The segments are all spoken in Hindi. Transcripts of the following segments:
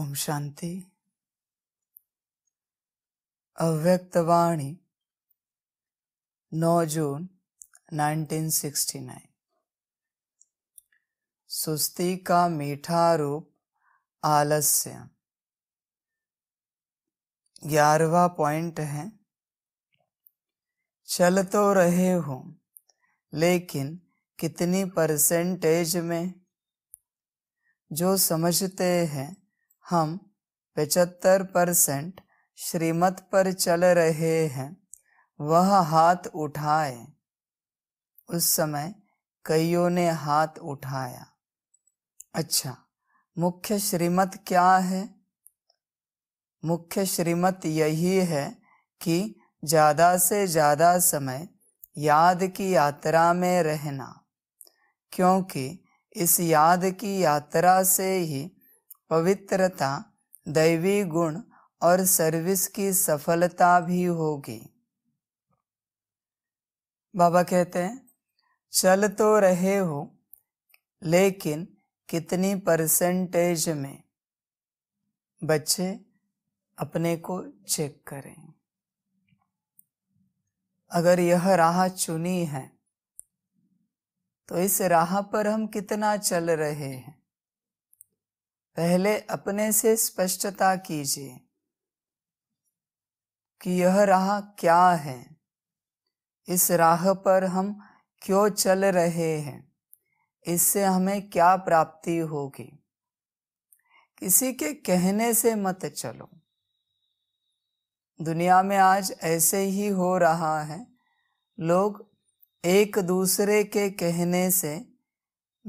ओम शांति अव्यक्तवाणी 9 जून 1969 सुस्ती का मीठा रूप आलस्य ग्यारहवा पॉइंट है चल तो रहे हो लेकिन कितनी परसेंटेज में जो समझते हैं हम पचहत्तर परसेंट श्रीमत पर चल रहे हैं वह हाथ उठाए उस समय कईयों ने हाथ उठाया अच्छा मुख्य श्रीमत क्या है मुख्य श्रीमत यही है कि ज़्यादा से ज़्यादा समय याद की यात्रा में रहना क्योंकि इस याद की यात्रा से ही पवित्रता दैवी गुण और सर्विस की सफलता भी होगी बाबा कहते हैं चल तो रहे हो लेकिन कितनी परसेंटेज में बच्चे अपने को चेक करें अगर यह राह चुनी है तो इस राह पर हम कितना चल रहे हैं पहले अपने से स्पष्टता कीजिए कि यह राह क्या है इस राह पर हम क्यों चल रहे हैं इससे हमें क्या प्राप्ति होगी किसी के कहने से मत चलो दुनिया में आज ऐसे ही हो रहा है लोग एक दूसरे के कहने से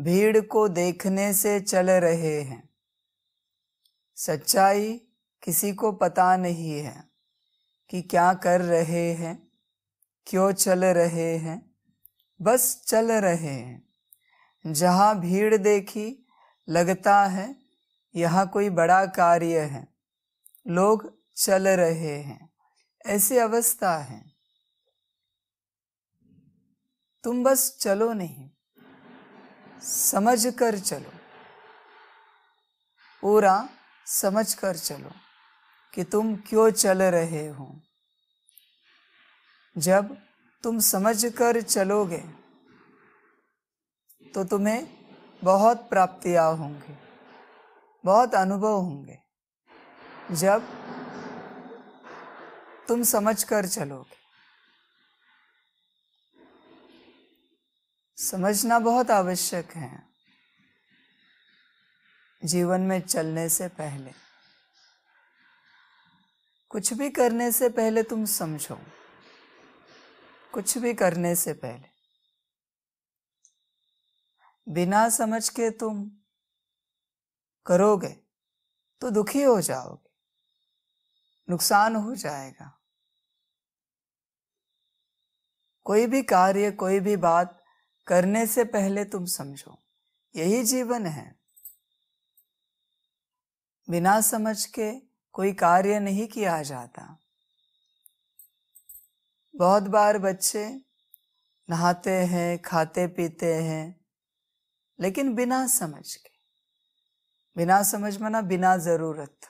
भीड़ को देखने से चल रहे हैं सच्चाई किसी को पता नहीं है कि क्या कर रहे हैं क्यों चल रहे हैं बस चल रहे हैं जहाँ भीड़ देखी लगता है यहाँ कोई बड़ा कार्य है लोग चल रहे हैं ऐसी अवस्था है तुम बस चलो नहीं समझ कर चलो पूरा समझ कर चलो कि तुम क्यों चल रहे हो जब तुम समझ कर चलोगे तो तुम्हें बहुत प्राप्तियाँ होंगी बहुत अनुभव होंगे जब तुम समझ कर चलोगे समझना बहुत आवश्यक है जीवन में चलने से पहले कुछ भी करने से पहले तुम समझो कुछ भी करने से पहले बिना समझ के तुम करोगे तो दुखी हो जाओगे नुकसान हो जाएगा कोई भी कार्य कोई भी बात करने से पहले तुम समझो यही जीवन है बिना समझ के कोई कार्य नहीं किया जाता बहुत बार बच्चे नहाते हैं खाते पीते हैं लेकिन बिना समझ के बिना समझ मना बिना ज़रूरत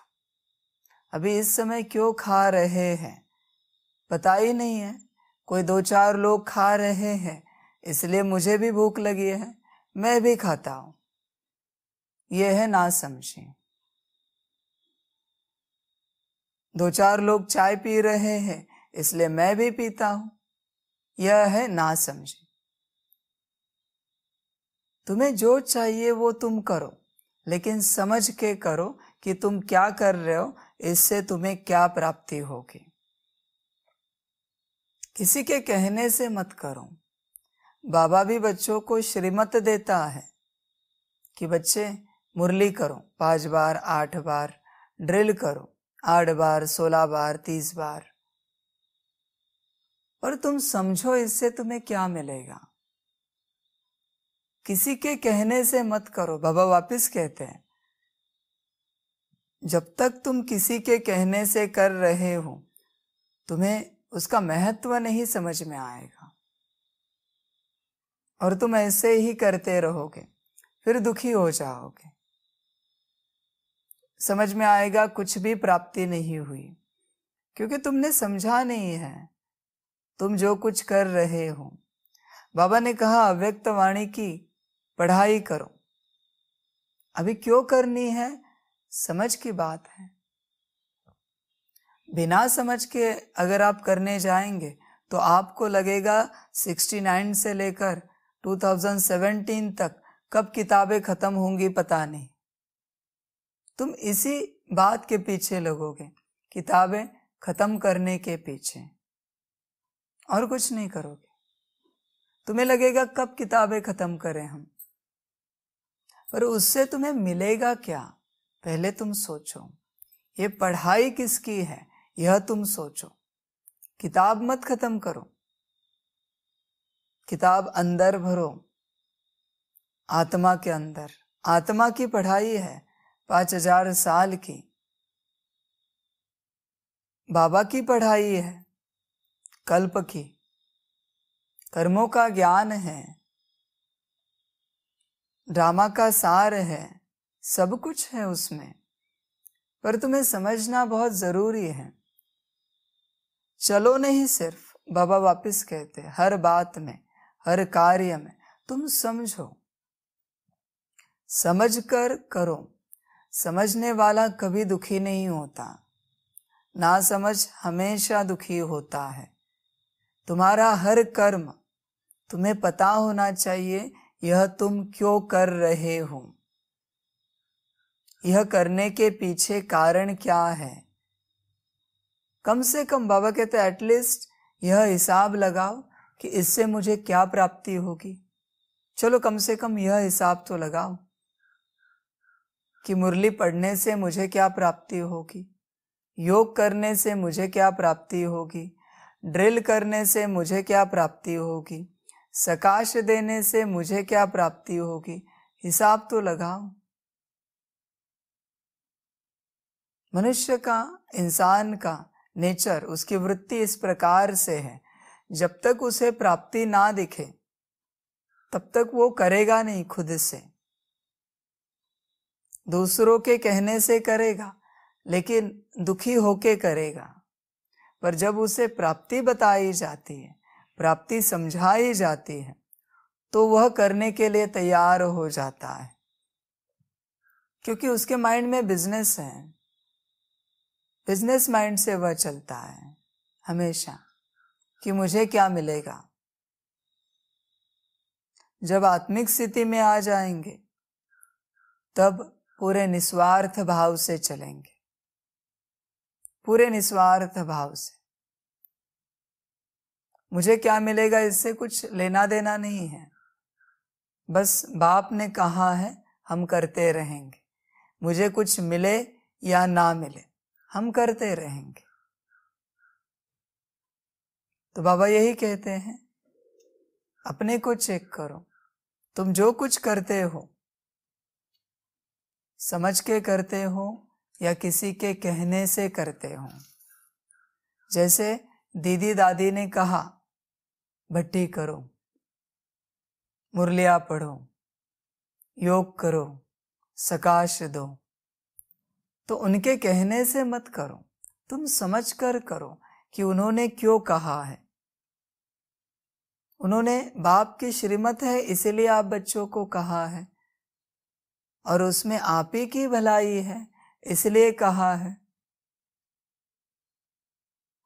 अभी इस समय क्यों खा रहे हैं पता ही नहीं है कोई दो चार लोग खा रहे हैं इसलिए मुझे भी भूख लगी है मैं भी खाता हूं यह है ना समझें दो चार लोग चाय पी रहे हैं इसलिए मैं भी पीता हूं यह है ना समझे तुम्हें जो चाहिए वो तुम करो लेकिन समझ के करो कि तुम क्या कर रहे हो इससे तुम्हें क्या प्राप्ति होगी किसी के कहने से मत करो बाबा भी बच्चों को श्रीमत देता है कि बच्चे मुरली करो पांच बार आठ बार ड्रिल करो आठ बार सोलह बार तीस बार और तुम समझो इससे तुम्हें क्या मिलेगा किसी के कहने से मत करो बाबा वापस कहते हैं जब तक तुम किसी के कहने से कर रहे हो तुम्हें उसका महत्व नहीं समझ में आएगा और तुम ऐसे ही करते रहोगे फिर दुखी हो जाओगे समझ में आएगा कुछ भी प्राप्ति नहीं हुई क्योंकि तुमने समझा नहीं है तुम जो कुछ कर रहे हो बाबा ने कहा अव्यक्त वाणी की पढ़ाई करो अभी क्यों करनी है समझ की बात है बिना समझ के अगर आप करने जाएंगे तो आपको लगेगा 69 से लेकर 2017 तक कब किताबें खत्म होंगी पता नहीं तुम इसी बात के पीछे लगोगे किताबें खत्म करने के पीछे और कुछ नहीं करोगे तुम्हें लगेगा कब किताबें खत्म करें हम पर उससे तुम्हें मिलेगा क्या पहले तुम सोचो ये पढ़ाई किसकी है यह तुम सोचो किताब मत खत्म करो किताब अंदर भरो आत्मा के अंदर आत्मा की पढ़ाई है पाँच हजार साल की बाबा की पढ़ाई है कल्प की कर्मों का ज्ञान है ड्रामा का सार है सब कुछ है उसमें पर तुम्हें समझना बहुत ज़रूरी है चलो नहीं सिर्फ बाबा वापस कहते हर बात में हर कार्य में तुम समझो समझ कर करो समझने वाला कभी दुखी नहीं होता ना समझ हमेशा दुखी होता है तुम्हारा हर कर्म तुम्हें पता होना चाहिए यह तुम क्यों कर रहे हो यह करने के पीछे कारण क्या है कम से कम बाबा कहते एटलीस्ट यह हिसाब लगाओ कि इससे मुझे क्या प्राप्ति होगी चलो कम से कम यह हिसाब तो लगाओ कि मुरली पढ़ने से मुझे क्या प्राप्ति होगी योग करने से मुझे क्या प्राप्ति होगी ड्रिल करने से मुझे क्या प्राप्ति होगी सकाश देने से मुझे क्या प्राप्ति होगी हिसाब तो लगाओ मनुष्य का इंसान का नेचर उसकी वृत्ति इस प्रकार से है जब तक उसे प्राप्ति ना दिखे तब तक वो करेगा नहीं खुद से दूसरों के कहने से करेगा लेकिन दुखी होके करेगा पर जब उसे प्राप्ति बताई जाती है प्राप्ति समझाई जाती है तो वह करने के लिए तैयार हो जाता है क्योंकि उसके माइंड में बिजनेस है बिजनेस माइंड से वह चलता है हमेशा कि मुझे क्या मिलेगा जब आत्मिक स्थिति में आ जाएंगे तब पूरे निस्वार्थ भाव से चलेंगे पूरे निस्वार्थ भाव से मुझे क्या मिलेगा इससे कुछ लेना देना नहीं है बस बाप ने कहा है हम करते रहेंगे मुझे कुछ मिले या ना मिले हम करते रहेंगे तो बाबा यही कहते हैं अपने को चेक करो तुम जो कुछ करते हो समझ के करते हो या किसी के कहने से करते हो जैसे दीदी दादी ने कहा भट्टी करो मुरलिया पढ़ो योग करो सकाश दो तो उनके कहने से मत करो तुम समझ कर करो कि उन्होंने क्यों कहा है उन्होंने बाप की श्रीमत है इसलिए आप बच्चों को कहा है और उसमें आप ही की भलाई है इसलिए कहा है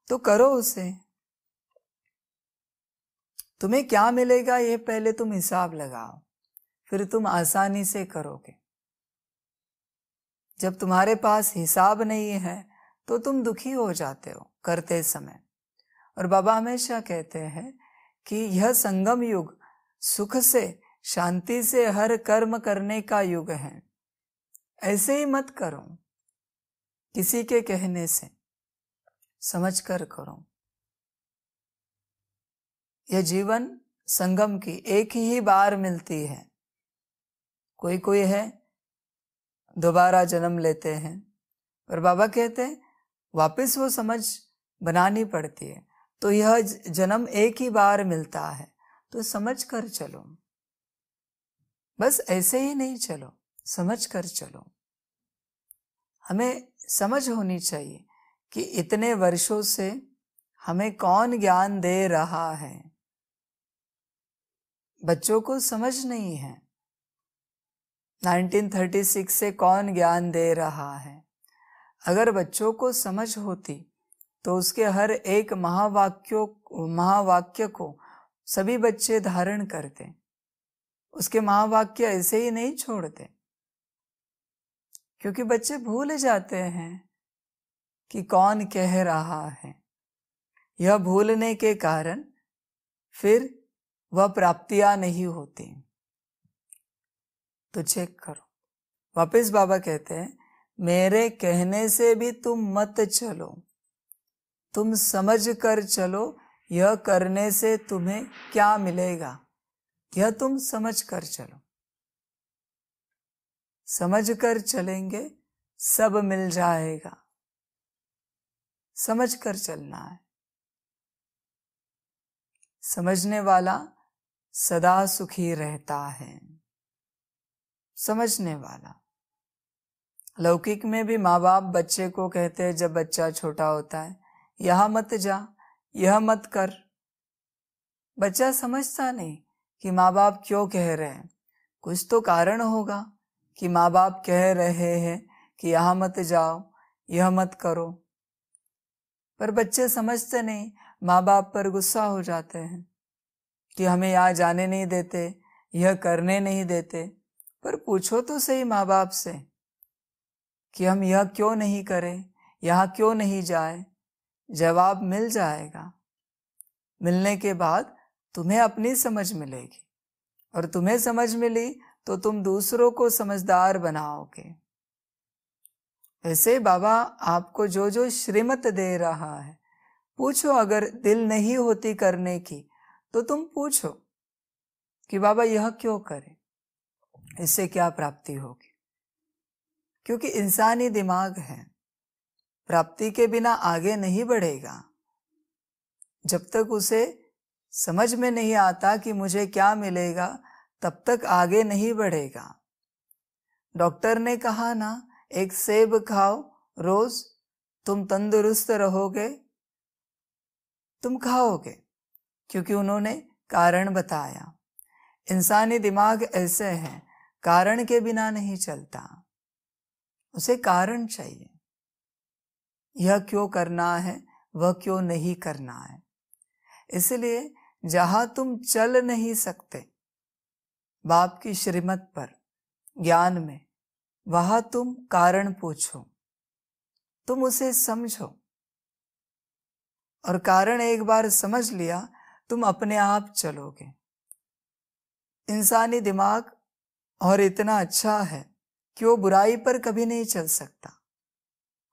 तो करो उसे तुम्हें क्या मिलेगा ये पहले तुम हिसाब लगाओ फिर तुम आसानी से करोगे जब तुम्हारे पास हिसाब नहीं है तो तुम दुखी हो जाते हो करते समय और बाबा हमेशा कहते हैं कि यह संगम युग सुख से शांति से हर कर्म करने का युग है ऐसे ही मत करो किसी के कहने से समझ कर करो यह जीवन संगम की एक ही बार मिलती है कोई कोई है दोबारा जन्म लेते हैं पर बाबा कहते हैं वापस वो समझ बनानी पड़ती है तो यह जन्म एक ही बार मिलता है तो समझ कर चलो बस ऐसे ही नहीं चलो समझ कर चलो हमें समझ होनी चाहिए कि इतने वर्षों से हमें कौन ज्ञान दे रहा है बच्चों को समझ नहीं है 1936 से कौन ज्ञान दे रहा है अगर बच्चों को समझ होती तो उसके हर एक महावाक्यों महावाक्य को सभी बच्चे धारण करते उसके माँ बाप के ऐसे ही नहीं छोड़ते क्योंकि बच्चे भूल जाते हैं कि कौन कह रहा है यह भूलने के कारण फिर वह प्राप्तियां नहीं होती तो चेक करो वापस बाबा कहते हैं मेरे कहने से भी तुम मत चलो तुम समझ कर चलो यह करने से तुम्हें क्या मिलेगा यह तुम समझ कर चलो समझ कर चलेंगे सब मिल जाएगा समझ कर चलना है समझने वाला सदा सुखी रहता है समझने वाला लौकिक में भी माँ बाप बच्चे को कहते हैं जब बच्चा छोटा होता है यह मत जा यह मत कर बच्चा समझता नहीं कि माँ बाप क्यों कह रहे हैं कुछ तो कारण होगा कि माँ बाप कह रहे हैं कि यहाँ मत जाओ यह मत करो पर बच्चे समझते नहीं माँ बाप पर गुस्सा हो जाते हैं कि हमें यहाँ जाने नहीं देते यह करने नहीं देते पर पूछो तो सही माँ बाप से कि हम यह क्यों नहीं करें यहाँ क्यों नहीं जाए जवाब मिल जाएगा मिलने के बाद तुम्हें अपनी समझ मिलेगी और तुम्हें समझ मिली तो तुम दूसरों को समझदार बनाओगे ऐसे बाबा आपको जो जो श्रीमत दे रहा है पूछो अगर दिल नहीं होती करने की तो तुम पूछो कि बाबा यह क्यों करे इससे क्या प्राप्ति होगी क्योंकि इंसानी दिमाग है प्राप्ति के बिना आगे नहीं बढ़ेगा जब तक उसे समझ में नहीं आता कि मुझे क्या मिलेगा तब तक आगे नहीं बढ़ेगा डॉक्टर ने कहा ना एक सेब खाओ रोज तुम तंदुरुस्त रहोगे तुम खाओगे क्योंकि उन्होंने कारण बताया इंसानी दिमाग ऐसे है कारण के बिना नहीं चलता उसे कारण चाहिए यह क्यों करना है वह क्यों नहीं करना है इसलिए जहां तुम चल नहीं सकते बाप की श्रीमत पर ज्ञान में वहां तुम कारण पूछो तुम उसे समझो और कारण एक बार समझ लिया तुम अपने आप चलोगे इंसानी दिमाग और इतना अच्छा है कि वो बुराई पर कभी नहीं चल सकता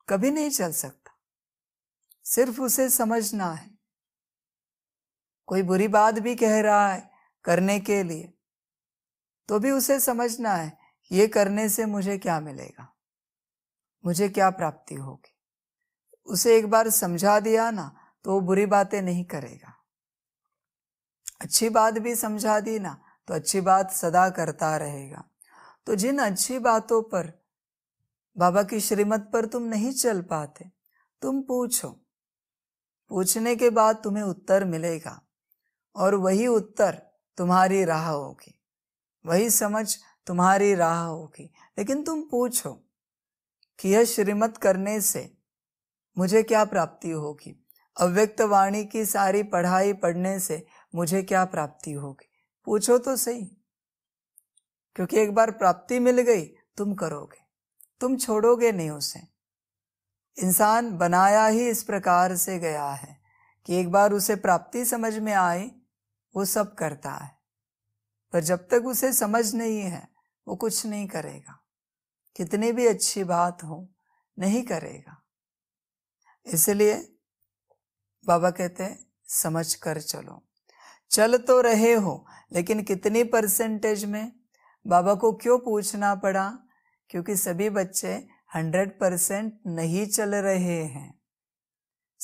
कभी नहीं चल सकता सिर्फ उसे समझना है कोई बुरी बात भी कह रहा है करने के लिए तो भी उसे समझना है ये करने से मुझे क्या मिलेगा मुझे क्या प्राप्ति होगी उसे एक बार समझा दिया ना तो वो बुरी बातें नहीं करेगा अच्छी बात भी समझा दी ना तो अच्छी बात सदा करता रहेगा तो जिन अच्छी बातों पर बाबा की श्रीमत पर तुम नहीं चल पाते तुम पूछो पूछने के बाद तुम्हें उत्तर मिलेगा और वही उत्तर तुम्हारी राह होगी वही समझ तुम्हारी राह होगी लेकिन तुम पूछो कि यह श्रीमत करने से मुझे क्या प्राप्ति होगी अव्यक्त वाणी की सारी पढ़ाई पढ़ने से मुझे क्या प्राप्ति होगी पूछो तो सही क्योंकि एक बार प्राप्ति मिल गई तुम करोगे तुम छोड़ोगे नहीं उसे इंसान बनाया ही इस प्रकार से गया है कि एक बार उसे प्राप्ति समझ में आई वो सब करता है पर जब तक उसे समझ नहीं है वो कुछ नहीं करेगा कितनी भी अच्छी बात हो नहीं करेगा इसलिए बाबा कहते हैं समझ कर चलो चल तो रहे हो लेकिन कितनी परसेंटेज में बाबा को क्यों पूछना पड़ा क्योंकि सभी बच्चे हंड्रेड परसेंट नहीं चल रहे हैं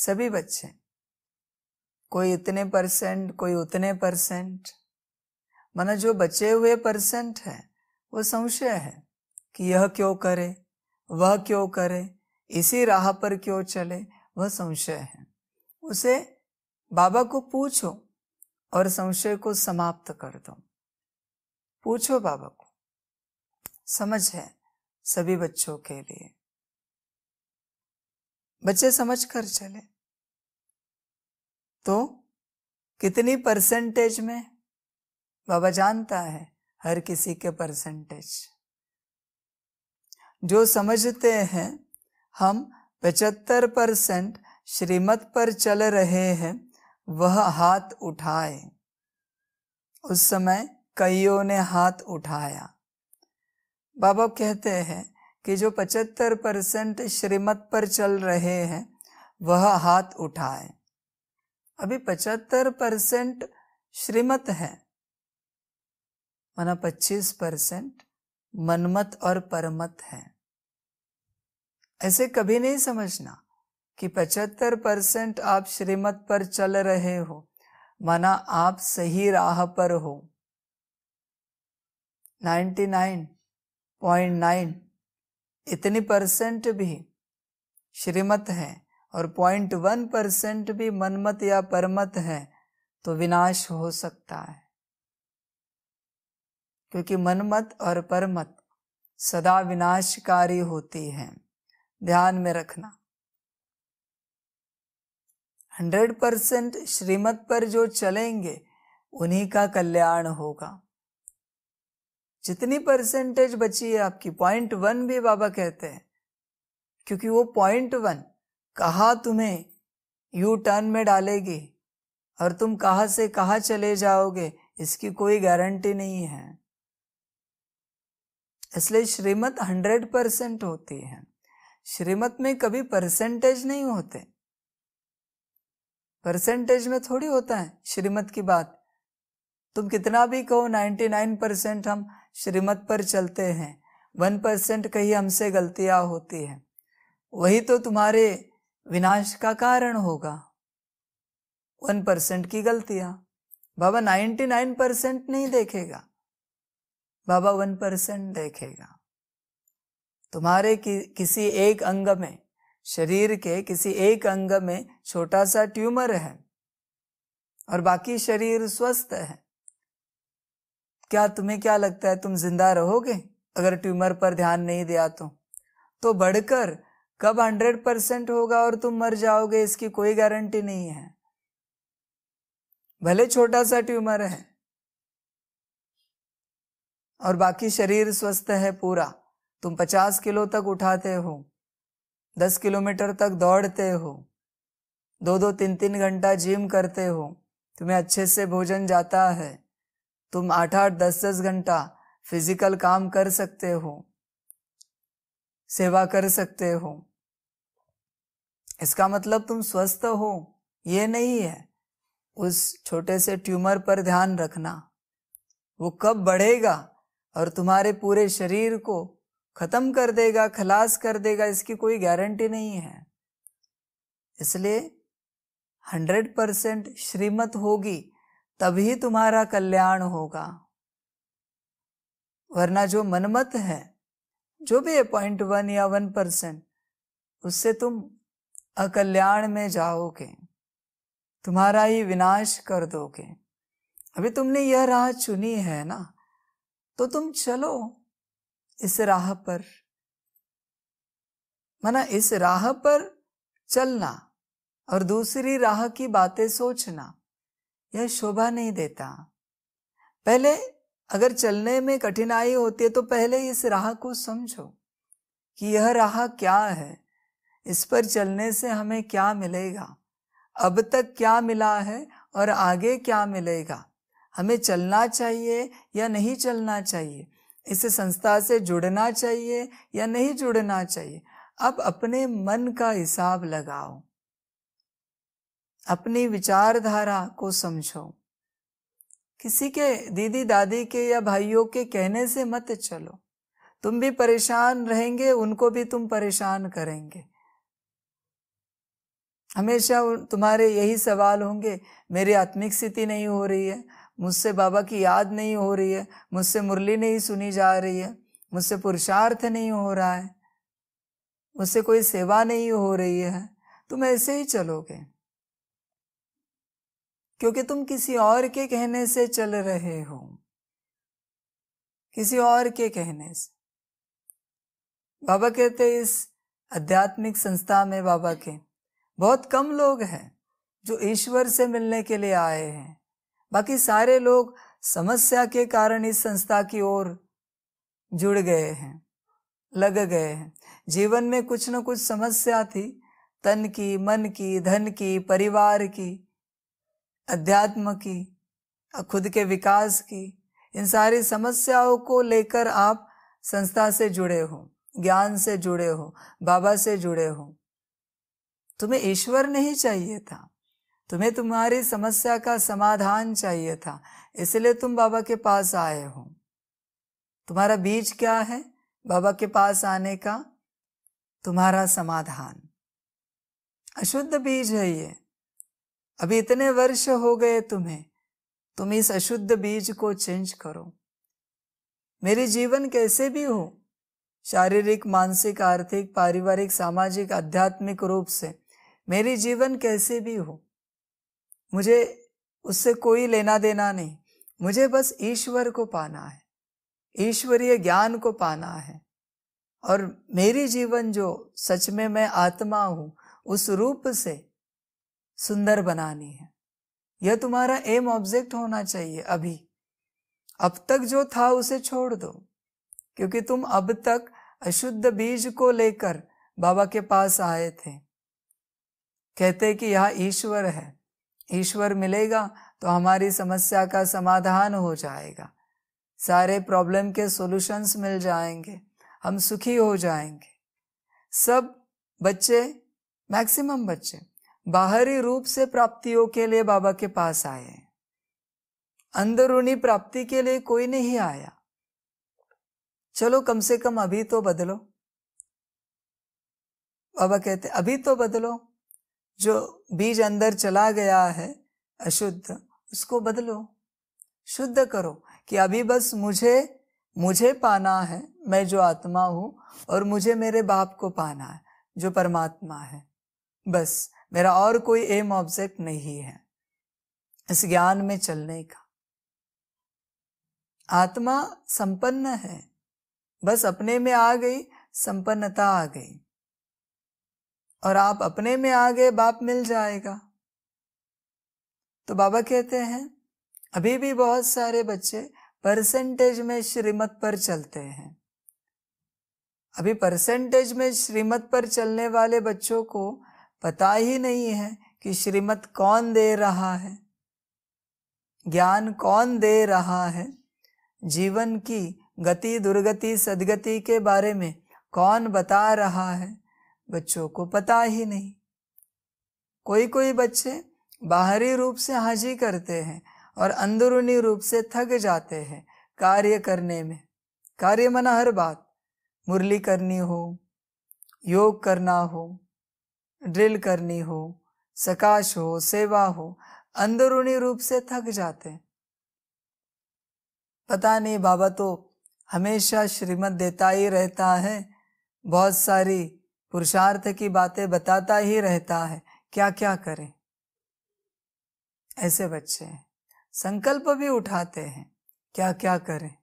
सभी बच्चे कोई इतने परसेंट कोई उतने परसेंट माना जो बचे हुए परसेंट है वो संशय है कि यह क्यों करे वह क्यों करे इसी राह पर क्यों चले वह संशय है उसे बाबा को पूछो और संशय को समाप्त कर दो पूछो बाबा को समझ है सभी बच्चों के लिए बच्चे समझ कर चले तो कितनी परसेंटेज में बाबा जानता है हर किसी के परसेंटेज जो समझते हैं हम पचहत्तर परसेंट श्रीमत पर चल रहे हैं वह हाथ उठाए उस समय कईयों ने हाथ उठाया बाबा कहते हैं कि जो पचहत्तर परसेंट श्रीमत पर चल रहे हैं वह हाथ उठाए अभी पचहत्तर परसेंट श्रीमत है माना पच्चीस परसेंट मनमत और परमत है ऐसे कभी नहीं समझना कि पचहत्तर परसेंट आप श्रीमत पर चल रहे हो माना आप सही राह पर हो 99.9 इतनी परसेंट भी श्रीमत है और पॉइंट वन परसेंट भी मनमत या परमत है तो विनाश हो सकता है क्योंकि मनमत और परमत सदा विनाशकारी होती है ध्यान में रखना हंड्रेड परसेंट श्रीमत पर जो चलेंगे उन्हीं का कल्याण होगा जितनी परसेंटेज बची है आपकी पॉइंट वन भी बाबा कहते हैं क्योंकि वो पॉइंट वन कहाँ तुम्हें यू टर्न में डालेगी और तुम कहाँ से कहाँ चले जाओगे इसकी कोई गारंटी नहीं है इसलिए श्रीमत हंड्रेड परसेंट होती है श्रीमत में कभी परसेंटेज नहीं होते परसेंटेज में थोड़ी होता है श्रीमत की बात तुम कितना भी कहो नाइन्टी नाइन परसेंट हम श्रीमत पर चलते हैं वन परसेंट कहीं हमसे गलतियां होती है वही तो तुम्हारे विनाश का कारण होगा वन परसेंट की गलतियां बाबा नाइन्टी नाइन परसेंट नहीं देखेगा बाबा वन परसेंट देखेगा तुम्हारे कि, किसी एक अंग में शरीर के किसी एक अंग में छोटा सा ट्यूमर है और बाकी शरीर स्वस्थ है क्या तुम्हें क्या लगता है तुम जिंदा रहोगे अगर ट्यूमर पर ध्यान नहीं दिया तो, तो बढ़कर कब हंड्रेड परसेंट होगा और तुम मर जाओगे इसकी कोई गारंटी नहीं है भले छोटा सा ट्यूमर है और बाकी शरीर स्वस्थ है पूरा तुम पचास किलो तक उठाते हो दस किलोमीटर तक दौड़ते हो दो दो तीन तीन घंटा जिम करते हो तुम्हें अच्छे से भोजन जाता है तुम आठ आठ दस दस घंटा फिजिकल काम कर सकते हो सेवा कर सकते हो इसका मतलब तुम स्वस्थ हो ये नहीं है उस छोटे से ट्यूमर पर ध्यान रखना वो कब बढ़ेगा और तुम्हारे पूरे शरीर को खत्म कर देगा खलास कर देगा इसकी कोई गारंटी नहीं है इसलिए हंड्रेड परसेंट श्रीमत होगी तभी तुम्हारा कल्याण होगा वरना जो मनमत है जो भी है पॉइंट वन या वन परसेंट उससे तुम अकल्याण में जाओगे तुम्हारा ही विनाश कर दोगे अभी तुमने यह राह चुनी है ना तो तुम चलो इस राह पर माना इस राह पर चलना और दूसरी राह की बातें सोचना यह शोभा नहीं देता पहले अगर चलने में कठिनाई होती है तो पहले इस राह को समझो कि यह राह क्या है इस पर चलने से हमें क्या मिलेगा अब तक क्या मिला है और आगे क्या मिलेगा हमें चलना चाहिए या नहीं चलना चाहिए इस संस्था से जुड़ना चाहिए या नहीं जुड़ना चाहिए अब अपने मन का हिसाब लगाओ अपनी विचारधारा को समझो किसी के दीदी दादी के या भाइयों के कहने से मत चलो तुम भी परेशान रहेंगे उनको भी तुम परेशान करेंगे हमेशा तुम्हारे यही सवाल होंगे मेरी आत्मिक स्थिति नहीं हो रही है मुझसे बाबा की याद नहीं हो रही है मुझसे मुरली नहीं सुनी जा रही है मुझसे पुरुषार्थ नहीं हो रहा है मुझसे कोई सेवा नहीं हो रही है तुम ऐसे ही चलोगे क्योंकि तुम किसी और के कहने से चल रहे हो किसी और के कहने से बाबा कहते इस आध्यात्मिक संस्था में बाबा के बहुत कम लोग हैं जो ईश्वर से मिलने के लिए आए हैं बाकी सारे लोग समस्या के कारण इस संस्था की ओर जुड़ गए हैं लग गए हैं जीवन में कुछ न कुछ समस्या थी तन की मन की धन की परिवार की अध्यात्म की खुद के विकास की इन सारी समस्याओं को लेकर आप संस्था से जुड़े हो ज्ञान से जुड़े हो बाबा से जुड़े हो तुम्हें ईश्वर नहीं चाहिए था तुम्हें तुम्हारी समस्या का समाधान चाहिए था इसलिए तुम बाबा के पास आए हो तुम्हारा बीज क्या है बाबा के पास आने का तुम्हारा समाधान अशुद्ध बीज है ये अभी इतने वर्ष हो गए तुम्हें तुम इस अशुद्ध बीज को चेंज करो मेरे जीवन कैसे भी हो शारीरिक मानसिक आर्थिक पारिवारिक सामाजिक आध्यात्मिक रूप से मेरी जीवन कैसे भी हो मुझे उससे कोई लेना देना नहीं मुझे बस ईश्वर को पाना है ईश्वरीय ज्ञान को पाना है और मेरी जीवन जो सच में मैं आत्मा हूं उस रूप से सुंदर बनानी है यह तुम्हारा एम ऑब्जेक्ट होना चाहिए अभी अब तक जो था उसे छोड़ दो क्योंकि तुम अब तक अशुद्ध बीज को लेकर बाबा के पास आए थे कहते हैं कि यह ईश्वर है ईश्वर मिलेगा तो हमारी समस्या का समाधान हो जाएगा सारे प्रॉब्लम के सॉल्यूशंस मिल जाएंगे हम सुखी हो जाएंगे सब बच्चे मैक्सिमम बच्चे बाहरी रूप से प्राप्तियों के लिए बाबा के पास आए अंदरूनी प्राप्ति के लिए कोई नहीं आया चलो कम से कम अभी तो बदलो बाबा कहते अभी तो बदलो जो बीज अंदर चला गया है अशुद्ध उसको बदलो शुद्ध करो कि अभी बस मुझे मुझे पाना है मैं जो आत्मा हूँ और मुझे मेरे बाप को पाना है जो परमात्मा है बस मेरा और कोई एम ऑब्जेक्ट नहीं है इस ज्ञान में चलने का आत्मा संपन्न है बस अपने में आ गई संपन्नता आ गई और आप अपने में आ गए बाप मिल जाएगा तो बाबा कहते हैं अभी भी बहुत सारे बच्चे परसेंटेज में श्रीमत पर चलते हैं अभी परसेंटेज में श्रीमत पर चलने वाले बच्चों को पता ही नहीं है कि श्रीमत कौन दे रहा है ज्ञान कौन दे रहा है जीवन की गति दुर्गति सदगति के बारे में कौन बता रहा है बच्चों को पता ही नहीं कोई कोई बच्चे बाहरी रूप से हाजी करते हैं और अंदरूनी रूप से थक जाते हैं कार्य करने में कार्य मना हर बात मुरली करनी हो योग करना हो ड्रिल करनी हो सकाश हो सेवा हो अंदरूनी रूप से थक जाते पता नहीं बाबा तो हमेशा श्रीमत देता ही रहता है बहुत सारी पुरुषार्थ की बातें बताता ही रहता है क्या क्या करें ऐसे बच्चे संकल्प भी उठाते हैं क्या क्या करें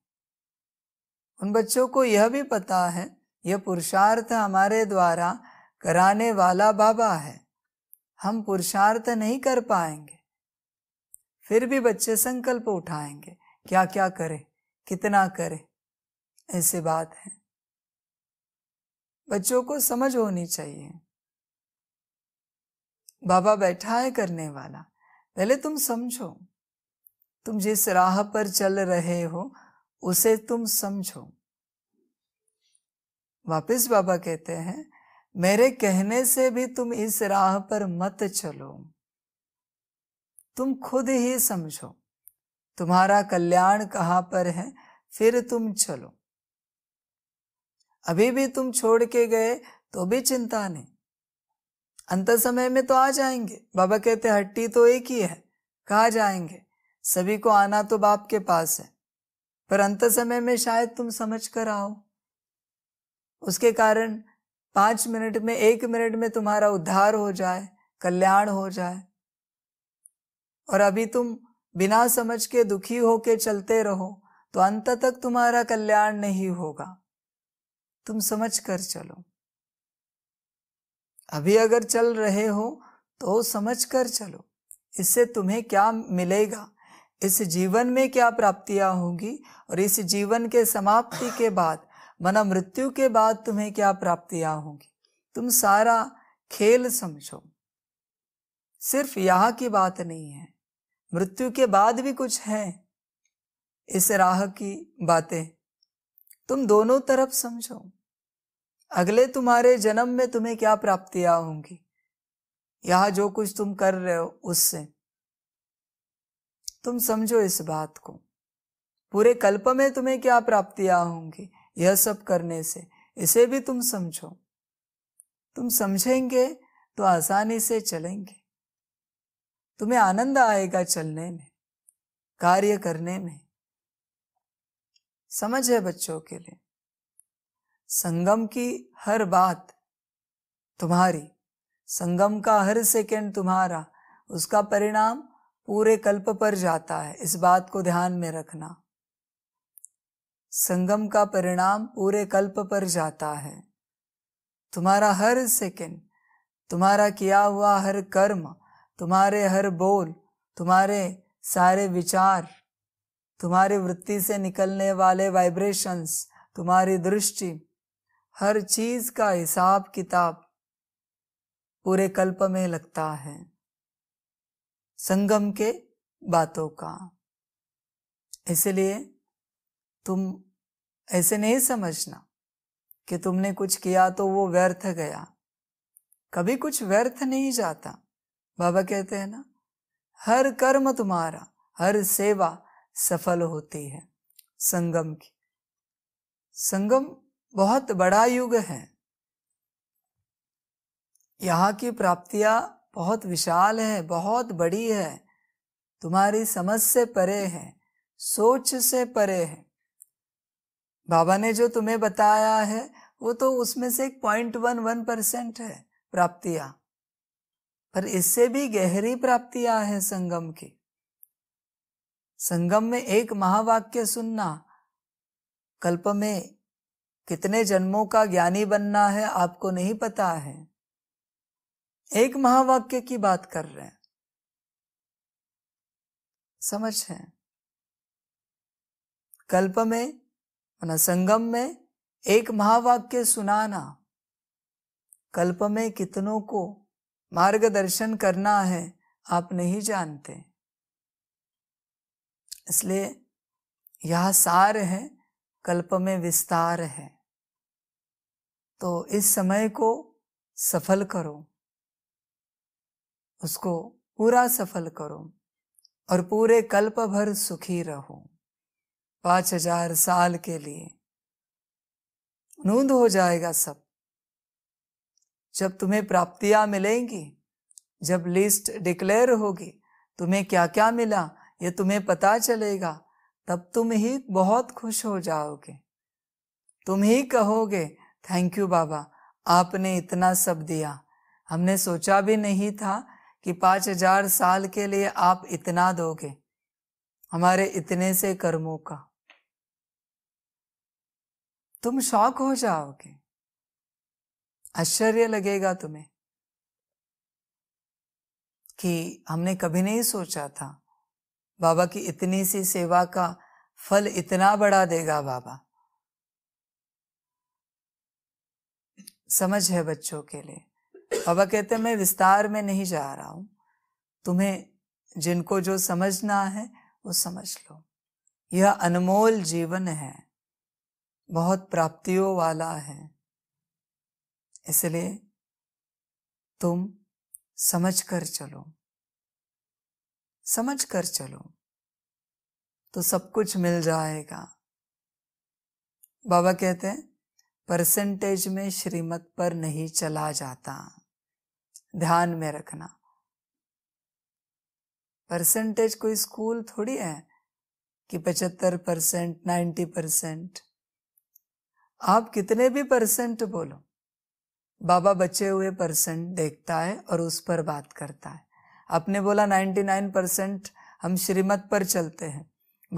उन बच्चों को यह भी पता है यह पुरुषार्थ हमारे द्वारा कराने वाला बाबा है हम पुरुषार्थ नहीं कर पाएंगे फिर भी बच्चे संकल्प उठाएंगे क्या क्या करें कितना करें ऐसी बात है बच्चों को समझ होनी चाहिए बाबा बैठा है करने वाला पहले तुम समझो तुम जिस राह पर चल रहे हो उसे तुम समझो वापस बाबा कहते हैं मेरे कहने से भी तुम इस राह पर मत चलो तुम खुद ही समझो तुम्हारा कल्याण कहां पर है फिर तुम चलो अभी भी तुम छोड़ के गए तो भी चिंता नहीं अंत समय में तो आ जाएंगे बाबा कहते हट्टी तो एक ही है कहा जाएंगे सभी को आना तो बाप के पास है पर अंत समय में शायद तुम समझ कर आओ उसके कारण पांच मिनट में एक मिनट में तुम्हारा उद्धार हो जाए कल्याण हो जाए और अभी तुम बिना समझ के दुखी होके चलते रहो तो अंत तक तुम्हारा कल्याण नहीं होगा तुम समझ कर चलो अभी अगर चल रहे हो तो समझ कर चलो इससे तुम्हें क्या मिलेगा इस जीवन में क्या प्राप्तियां होंगी और इस जीवन के समाप्ति के बाद मना मृत्यु के बाद तुम्हें क्या प्राप्तियां होंगी तुम सारा खेल समझो सिर्फ यहाँ की बात नहीं है मृत्यु के बाद भी कुछ है इस राह की बातें तुम दोनों तरफ समझो अगले तुम्हारे जन्म में तुम्हें क्या प्राप्तियां होंगी यह जो कुछ तुम कर रहे हो उससे तुम समझो इस बात को पूरे कल्प में तुम्हें क्या प्राप्तियां होंगी यह सब करने से इसे भी तुम समझो तुम समझेंगे तो आसानी से चलेंगे तुम्हें आनंद आएगा चलने में कार्य करने में समझ है बच्चों के लिए संगम की हर बात तुम्हारी संगम का हर सेकेंड तुम्हारा उसका परिणाम पूरे कल्प पर जाता है इस बात को ध्यान में रखना संगम का परिणाम पूरे कल्प पर जाता है तुम्हारा हर सेकेंड तुम्हारा किया हुआ हर कर्म तुम्हारे हर बोल तुम्हारे सारे विचार तुम्हारी वृत्ति से निकलने वाले वाइब्रेशंस तुम्हारी दृष्टि हर चीज का हिसाब किताब पूरे कल्प में लगता है संगम के बातों का इसलिए तुम ऐसे नहीं समझना कि तुमने कुछ किया तो वो व्यर्थ गया कभी कुछ व्यर्थ नहीं जाता बाबा कहते हैं ना हर कर्म तुम्हारा हर सेवा सफल होती है संगम की संगम बहुत बड़ा युग है यहाँ की प्राप्तियां बहुत विशाल है बहुत बड़ी है तुम्हारी समझ से परे है सोच से परे है बाबा ने जो तुम्हें बताया है वो तो उसमें से एक पॉइंट वन वन परसेंट है प्राप्तियां पर इससे भी गहरी प्राप्तियां हैं संगम की संगम में एक महावाक्य सुनना कल्प में कितने जन्मों का ज्ञानी बनना है आपको नहीं पता है एक महावाक्य की बात कर रहे हैं समझ है कल्प में संगम में एक महावाक्य सुनाना कल्प में कितनों को मार्गदर्शन करना है आप नहीं जानते इसलिए यह सार है कल्प में विस्तार है तो इस समय को सफल करो उसको पूरा सफल करो और पूरे कल्प भर सुखी रहो पांच हजार साल के लिए नूंद हो जाएगा सब जब तुम्हें प्राप्तियां मिलेंगी जब लिस्ट डिक्लेयर होगी तुम्हें क्या क्या मिला ये तुम्हें पता चलेगा तब तुम ही बहुत खुश हो जाओगे तुम ही कहोगे थैंक यू बाबा आपने इतना सब दिया हमने सोचा भी नहीं था कि पाँच हजार साल के लिए आप इतना दोगे हमारे इतने से कर्मों का तुम शौक हो जाओगे आश्चर्य लगेगा तुम्हें कि हमने कभी नहीं सोचा था बाबा की इतनी सी सेवा का फल इतना बड़ा देगा बाबा समझ है बच्चों के लिए बाबा कहते हैं मैं विस्तार में नहीं जा रहा हूं तुम्हें जिनको जो समझना है वो समझ लो यह अनमोल जीवन है बहुत प्राप्तियों वाला है इसलिए तुम समझ कर चलो समझ कर चलो तो सब कुछ मिल जाएगा बाबा कहते हैं परसेंटेज में श्रीमत पर नहीं चला जाता ध्यान में रखना परसेंटेज कोई स्कूल थोड़ी है कि पचहत्तर परसेंट नाइन्टी परसेंट आप कितने भी परसेंट बोलो बाबा बचे हुए परसेंट देखता है और उस पर बात करता है आपने बोला नाइन्टी नाइन परसेंट हम श्रीमत पर चलते हैं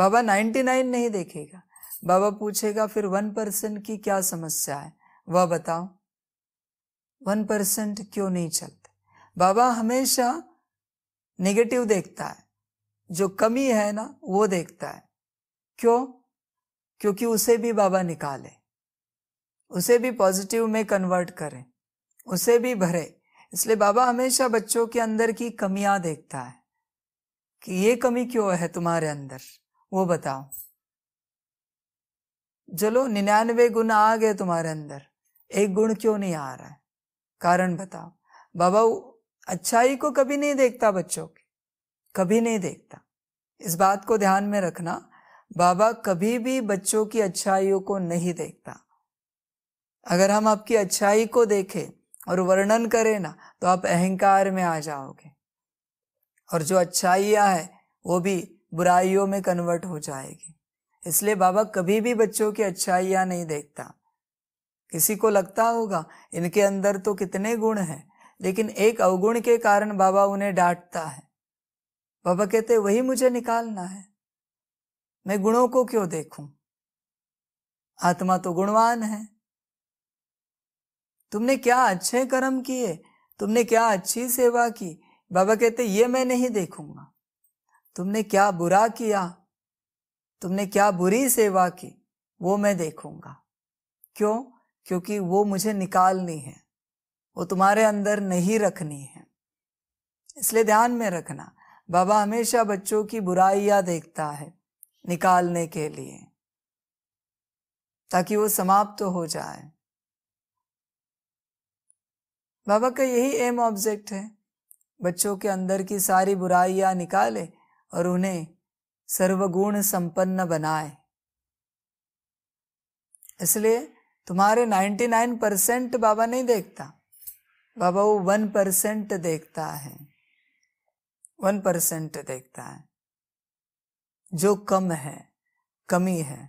बाबा नाइन्टी नाइन नहीं देखेगा बाबा पूछेगा फिर वन परसेंट की क्या समस्या है वह बताओ वन परसेंट क्यों नहीं चलते बाबा हमेशा नेगेटिव देखता है जो कमी है ना वो देखता है क्यों क्योंकि उसे भी बाबा निकाले उसे भी पॉजिटिव में कन्वर्ट करें उसे भी भरे इसलिए बाबा हमेशा बच्चों के अंदर की कमियां देखता है कि ये कमी क्यों है तुम्हारे अंदर वो बताओ चलो निन्यानवे गुण आ गए तुम्हारे अंदर एक गुण क्यों नहीं आ रहा है कारण बताओ बाबा अच्छाई को कभी नहीं देखता बच्चों की कभी नहीं देखता इस बात को ध्यान में रखना बाबा कभी भी बच्चों की अच्छाइयों को नहीं देखता अगर हम आपकी अच्छाई को देखें और वर्णन करें ना तो आप अहंकार में आ जाओगे और जो अच्छाइयाँ है वो भी बुराइयों में कन्वर्ट हो जाएगी इसलिए बाबा कभी भी बच्चों की अच्छाइयाँ नहीं देखता किसी को लगता होगा इनके अंदर तो कितने गुण हैं लेकिन एक अवगुण के कारण बाबा उन्हें डांटता है बाबा कहते वही मुझे निकालना है मैं गुणों को क्यों देखूं आत्मा तो गुणवान है तुमने क्या अच्छे कर्म किए तुमने क्या अच्छी सेवा की बाबा कहते ये मैं नहीं देखूंगा तुमने क्या बुरा किया तुमने क्या बुरी सेवा की वो मैं देखूंगा क्यों क्योंकि वो मुझे निकालनी है वो तुम्हारे अंदर नहीं रखनी है इसलिए ध्यान में रखना बाबा हमेशा बच्चों की बुराइयां देखता है निकालने के लिए ताकि वो समाप्त तो हो जाए बाबा का यही एम ऑब्जेक्ट है बच्चों के अंदर की सारी बुराइयां निकाले और उन्हें सर्वगुण संपन्न बनाए इसलिए तुम्हारे 99 परसेंट बाबा नहीं देखता बाबा वो वन परसेंट देखता है वन परसेंट देखता है जो कम है कमी है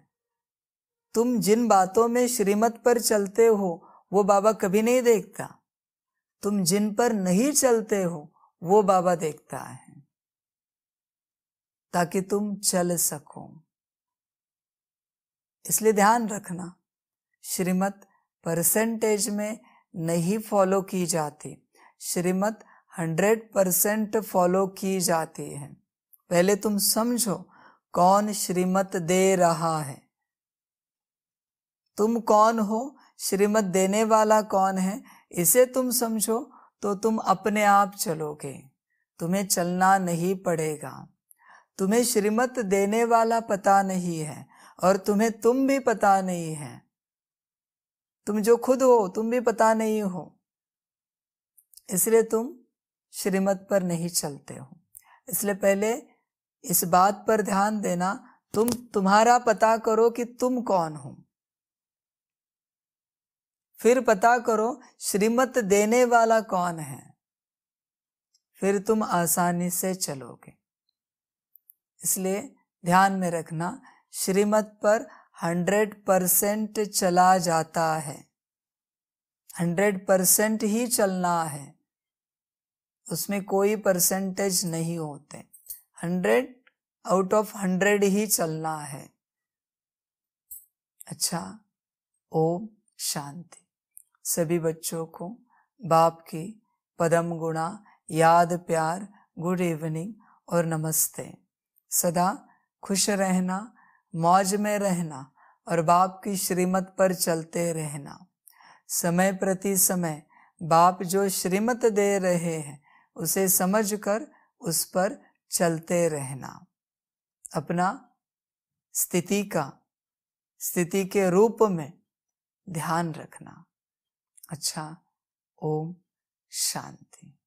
तुम जिन बातों में श्रीमत पर चलते हो वो बाबा कभी नहीं देखता तुम जिन पर नहीं चलते हो वो बाबा देखता है ताकि तुम चल सको इसलिए ध्यान रखना श्रीमत परसेंटेज में नहीं फॉलो की जाती श्रीमत हंड्रेड परसेंट फॉलो की जाती है पहले तुम समझो कौन श्रीमत दे रहा है तुम कौन हो श्रीमत देने वाला कौन है इसे तुम समझो तो तुम अपने आप चलोगे तुम्हें चलना नहीं पड़ेगा तुम्हें श्रीमत देने वाला पता नहीं है और तुम्हें तुम भी पता नहीं है तुम जो खुद हो तुम भी पता नहीं हो इसलिए तुम श्रीमत पर नहीं चलते हो इसलिए पहले इस बात पर ध्यान देना तुम तुम्हारा पता करो कि तुम कौन हो फिर पता करो श्रीमत देने वाला कौन है फिर तुम आसानी से चलोगे इसलिए ध्यान में रखना श्रीमत पर हंड्रेड परसेंट चला जाता है हंड्रेड परसेंट ही चलना है उसमें कोई परसेंटेज नहीं होते हंड्रेड आउट ऑफ हंड्रेड ही चलना है अच्छा ओम शांति सभी बच्चों को बाप की पदम गुणा याद प्यार गुड इवनिंग और नमस्ते सदा खुश रहना मौज में रहना और बाप की श्रीमत पर चलते रहना समय प्रति समय बाप जो श्रीमत दे रहे हैं उसे समझकर उस पर चलते रहना अपना स्थिति का स्थिति के रूप में ध्यान रखना अच्छा ओम शांति